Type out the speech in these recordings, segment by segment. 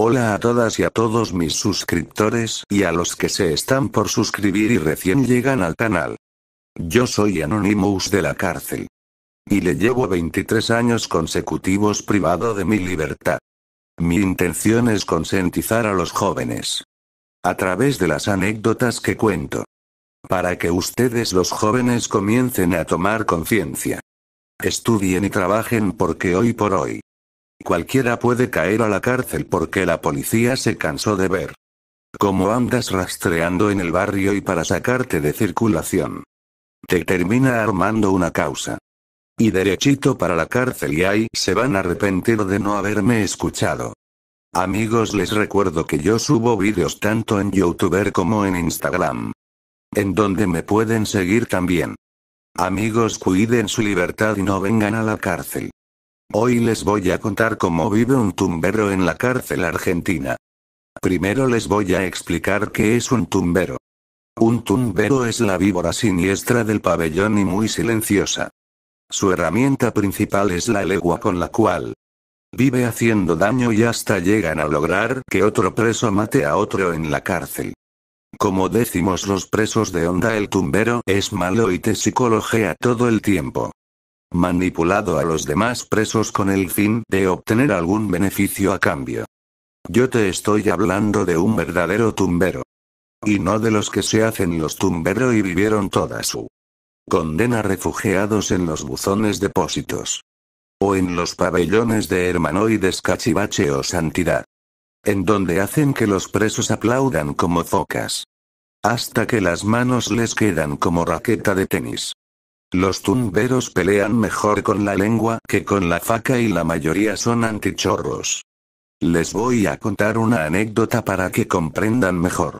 Hola a todas y a todos mis suscriptores y a los que se están por suscribir y recién llegan al canal. Yo soy Anonymous de la cárcel. Y le llevo 23 años consecutivos privado de mi libertad. Mi intención es concientizar a los jóvenes. A través de las anécdotas que cuento. Para que ustedes los jóvenes comiencen a tomar conciencia. Estudien y trabajen porque hoy por hoy, Cualquiera puede caer a la cárcel porque la policía se cansó de ver. Como andas rastreando en el barrio y para sacarte de circulación. Te termina armando una causa. Y derechito para la cárcel y ahí se van a arrepentir de no haberme escuchado. Amigos les recuerdo que yo subo vídeos tanto en youtuber como en Instagram. En donde me pueden seguir también. Amigos cuiden su libertad y no vengan a la cárcel. Hoy les voy a contar cómo vive un tumbero en la cárcel argentina. Primero les voy a explicar qué es un tumbero. Un tumbero es la víbora siniestra del pabellón y muy silenciosa. Su herramienta principal es la legua con la cual vive haciendo daño y hasta llegan a lograr que otro preso mate a otro en la cárcel. Como decimos los presos de onda el tumbero es malo y te psicologea todo el tiempo manipulado a los demás presos con el fin de obtener algún beneficio a cambio. Yo te estoy hablando de un verdadero tumbero. Y no de los que se hacen los tumbero y vivieron toda su condena refugiados en los buzones depósitos. O en los pabellones de hermanoides cachivache o santidad. En donde hacen que los presos aplaudan como focas. Hasta que las manos les quedan como raqueta de tenis. Los mm. tumberos pelean mejor con la lengua que con la faca y la mayoría son antichorros. Les voy a contar una anécdota para que comprendan mejor.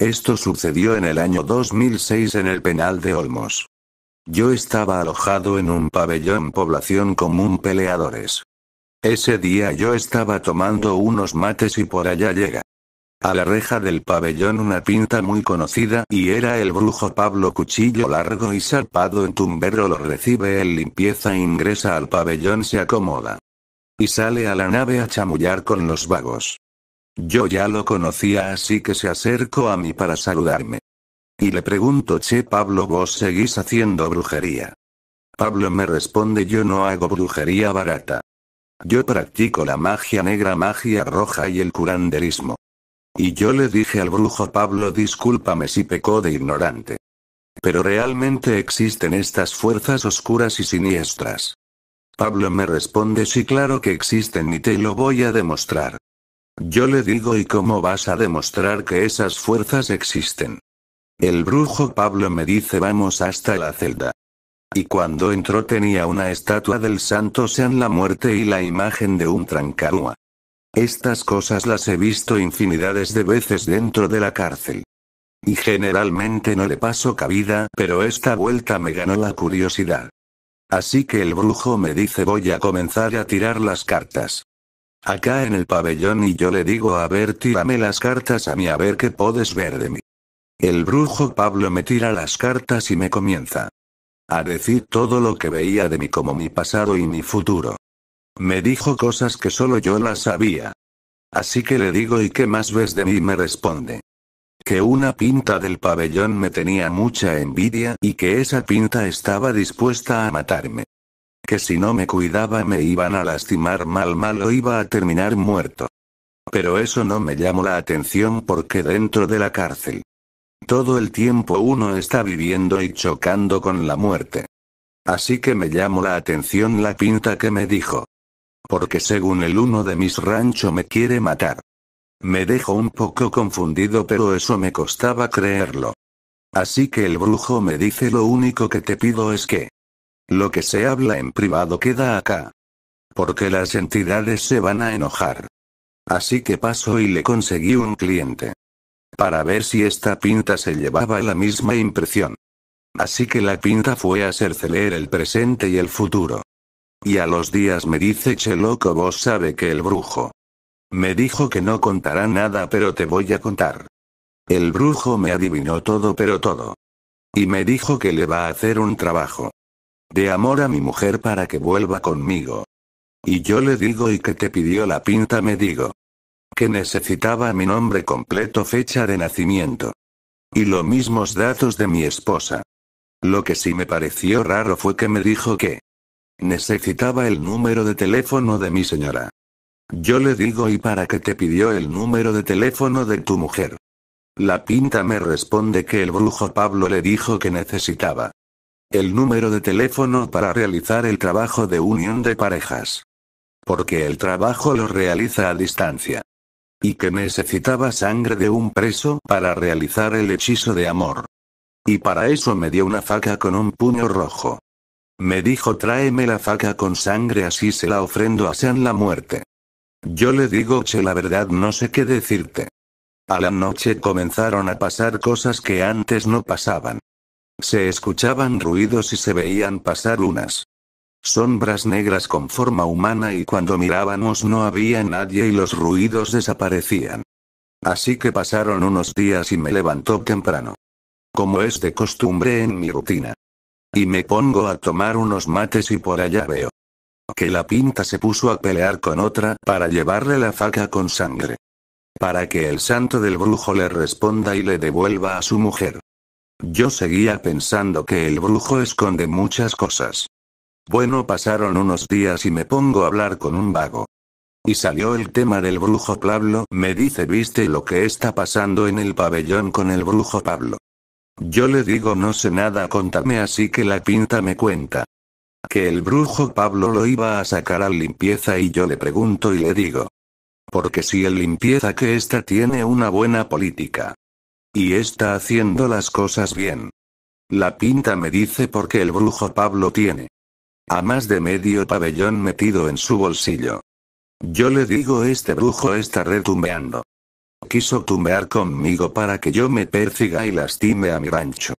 Esto sucedió en el año 2006 en el penal de Olmos. Yo estaba alojado en un pabellón población común peleadores. Ese día yo estaba tomando unos mates y por allá llega a la reja del pabellón una pinta muy conocida y era el brujo Pablo Cuchillo largo y zarpado en tumbero lo recibe en limpieza ingresa al pabellón se acomoda. Y sale a la nave a chamullar con los vagos. Yo ya lo conocía así que se acercó a mí para saludarme. Y le pregunto che Pablo vos seguís haciendo brujería. Pablo me responde yo no hago brujería barata. Yo practico la magia negra, magia roja y el curanderismo. Y yo le dije al brujo Pablo discúlpame si pecó de ignorante. Pero realmente existen estas fuerzas oscuras y siniestras. Pablo me responde sí claro que existen y te lo voy a demostrar. Yo le digo ¿y cómo vas a demostrar que esas fuerzas existen? El brujo Pablo me dice vamos hasta la celda. Y cuando entró tenía una estatua del santo sean la muerte y la imagen de un trancarúa. Estas cosas las he visto infinidades de veces dentro de la cárcel. Y generalmente no le paso cabida, pero esta vuelta me ganó la curiosidad. Así que el brujo me dice voy a comenzar a tirar las cartas. Acá en el pabellón y yo le digo a ver tírame las cartas a mí a ver qué puedes ver de mí. El brujo Pablo me tira las cartas y me comienza a decir todo lo que veía de mí como mi pasado y mi futuro. Me dijo cosas que solo yo las sabía. Así que le digo ¿y qué más ves de mí? me responde. Que una pinta del pabellón me tenía mucha envidia y que esa pinta estaba dispuesta a matarme. Que si no me cuidaba me iban a lastimar mal mal o iba a terminar muerto. Pero eso no me llamó la atención porque dentro de la cárcel. Todo el tiempo uno está viviendo y chocando con la muerte. Así que me llamó la atención la pinta que me dijo. Porque según el uno de mis rancho me quiere matar. Me dejo un poco confundido pero eso me costaba creerlo. Así que el brujo me dice lo único que te pido es que lo que se habla en privado queda acá. Porque las entidades se van a enojar. Así que paso y le conseguí un cliente. Para ver si esta pinta se llevaba la misma impresión. Así que la pinta fue a leer el presente y el futuro. Y a los días me dice Che loco vos sabe que el brujo. Me dijo que no contará nada pero te voy a contar. El brujo me adivinó todo pero todo. Y me dijo que le va a hacer un trabajo. De amor a mi mujer para que vuelva conmigo. Y yo le digo y que te pidió la pinta me digo. Que necesitaba mi nombre completo fecha de nacimiento. Y los mismos datos de mi esposa. Lo que sí me pareció raro fue que me dijo que Necesitaba el número de teléfono de mi señora. Yo le digo, ¿y para qué te pidió el número de teléfono de tu mujer? La pinta me responde que el brujo Pablo le dijo que necesitaba el número de teléfono para realizar el trabajo de unión de parejas. Porque el trabajo lo realiza a distancia. Y que necesitaba sangre de un preso para realizar el hechizo de amor. Y para eso me dio una faca con un puño rojo. Me dijo tráeme la faca con sangre así se la ofrendo a San la muerte. Yo le digo che la verdad no sé qué decirte. A la noche comenzaron a pasar cosas que antes no pasaban. Se escuchaban ruidos y se veían pasar unas sombras negras con forma humana y cuando mirábamos no había nadie y los ruidos desaparecían. Así que pasaron unos días y me levantó temprano. Como es de costumbre en mi rutina. Y me pongo a tomar unos mates y por allá veo. Que la pinta se puso a pelear con otra para llevarle la faca con sangre. Para que el santo del brujo le responda y le devuelva a su mujer. Yo seguía pensando que el brujo esconde muchas cosas. Bueno, pasaron unos días y me pongo a hablar con un vago. Y salió el tema del brujo Pablo, me dice, ¿viste lo que está pasando en el pabellón con el brujo Pablo? Yo le digo no sé nada, contame así que la pinta me cuenta. Que el brujo Pablo lo iba a sacar al limpieza y yo le pregunto y le digo. Porque si el limpieza que esta tiene una buena política. Y está haciendo las cosas bien. La pinta me dice porque el brujo Pablo tiene. A más de medio pabellón metido en su bolsillo. Yo le digo este brujo está retumbeando. Quiso tumbear conmigo para que yo me persiga y lastime a mi rancho.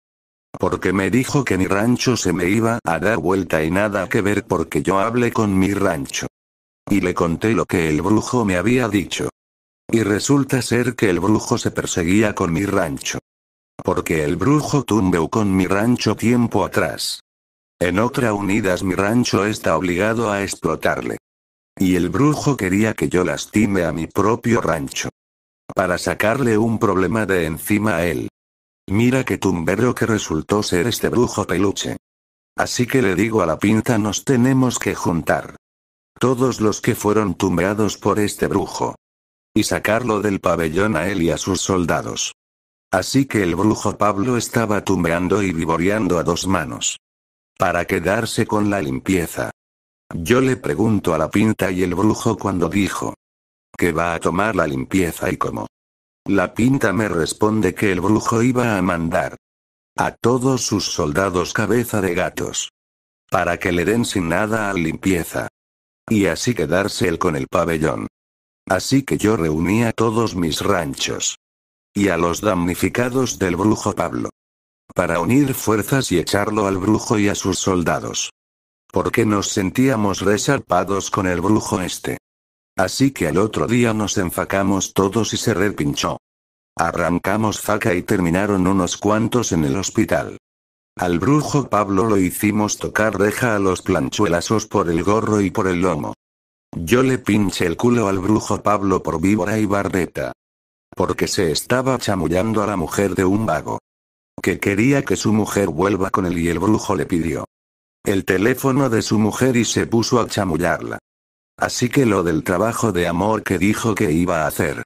Porque me dijo que mi rancho se me iba a dar vuelta y nada que ver porque yo hablé con mi rancho. Y le conté lo que el brujo me había dicho. Y resulta ser que el brujo se perseguía con mi rancho. Porque el brujo tumbeó con mi rancho tiempo atrás. En otra unidas mi rancho está obligado a explotarle. Y el brujo quería que yo lastime a mi propio rancho. Para sacarle un problema de encima a él. Mira que tumbero que resultó ser este brujo peluche. Así que le digo a la pinta nos tenemos que juntar. Todos los que fueron tumbeados por este brujo. Y sacarlo del pabellón a él y a sus soldados. Así que el brujo Pablo estaba tumbeando y vivoreando a dos manos. Para quedarse con la limpieza. Yo le pregunto a la pinta y el brujo cuando dijo, que va a tomar la limpieza y cómo. La pinta me responde que el brujo iba a mandar a todos sus soldados cabeza de gatos. Para que le den sin nada a limpieza. Y así quedarse él con el pabellón. Así que yo reuní a todos mis ranchos. Y a los damnificados del brujo Pablo. Para unir fuerzas y echarlo al brujo y a sus soldados. Porque nos sentíamos resarpados con el brujo este. Así que al otro día nos enfacamos todos y se repinchó. Arrancamos faca y terminaron unos cuantos en el hospital. Al brujo Pablo lo hicimos tocar reja a los planchuelazos por el gorro y por el lomo. Yo le pinché el culo al brujo Pablo por víbora y Bardeta, Porque se estaba chamullando a la mujer de un vago. Que quería que su mujer vuelva con él y el brujo le pidió el teléfono de su mujer y se puso a chamullarla. Así que lo del trabajo de amor que dijo que iba a hacer.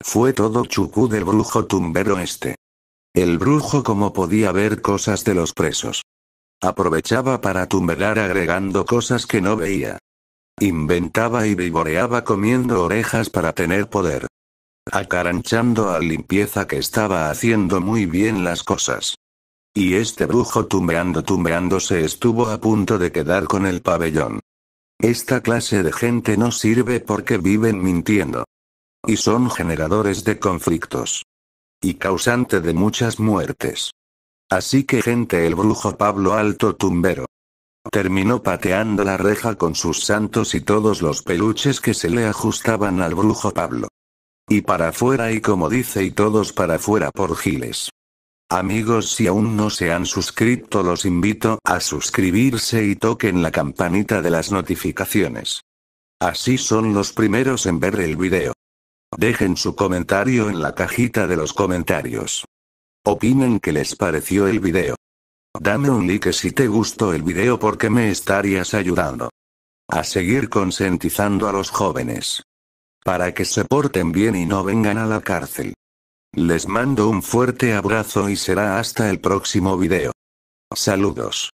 Fue todo chucú del brujo tumbero este. El brujo como podía ver cosas de los presos. Aprovechaba para tumberar agregando cosas que no veía. Inventaba y vivoreaba comiendo orejas para tener poder. Acaranchando a limpieza que estaba haciendo muy bien las cosas. Y este brujo tumbeando tumbeando se estuvo a punto de quedar con el pabellón. Esta clase de gente no sirve porque viven mintiendo. Y son generadores de conflictos. Y causante de muchas muertes. Así que gente el brujo Pablo Alto Tumbero. Terminó pateando la reja con sus santos y todos los peluches que se le ajustaban al brujo Pablo. Y para afuera y como dice y todos para afuera por giles. Amigos si aún no se han suscrito los invito a suscribirse y toquen la campanita de las notificaciones. Así son los primeros en ver el video. Dejen su comentario en la cajita de los comentarios. Opinen que les pareció el video. Dame un like si te gustó el video porque me estarías ayudando. A seguir consentizando a los jóvenes. Para que se porten bien y no vengan a la cárcel. Les mando un fuerte abrazo y será hasta el próximo video. Saludos.